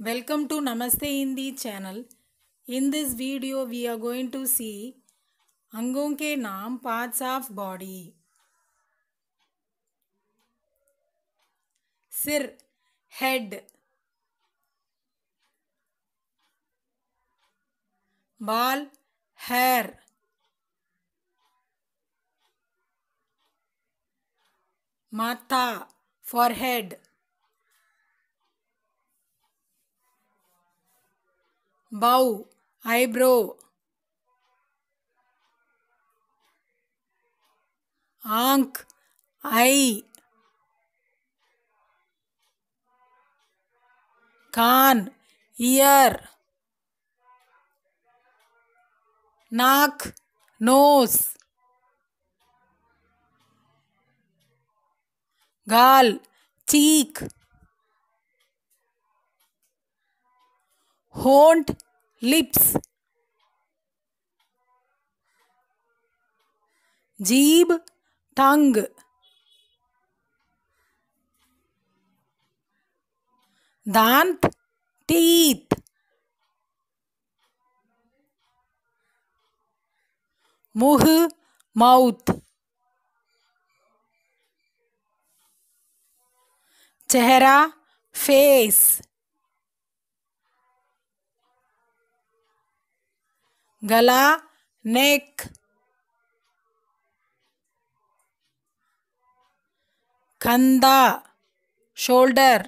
Welcome to Namaste Hindi channel. In this video we are going to see angon ke naam parts of body sir head बाल hair माथा forehead bow eyebrow आंख आई कान year नाक nose गाल चीक horned lips जीभ टंग दांत teeth मुह mouth चेहरा face गला नेक खंदा शोल्डर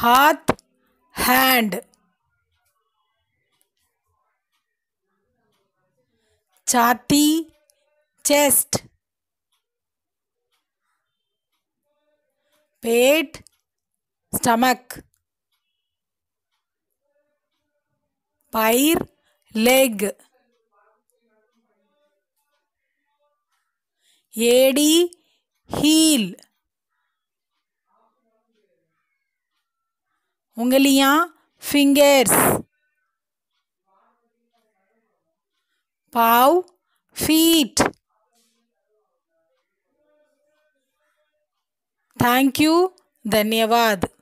हाथ हैंड छाती चेस्ट पेट स्टमक पैर लेग एडी हील उंगलियां फिंगर्स पाव फीट थैंक यू धन्यवाद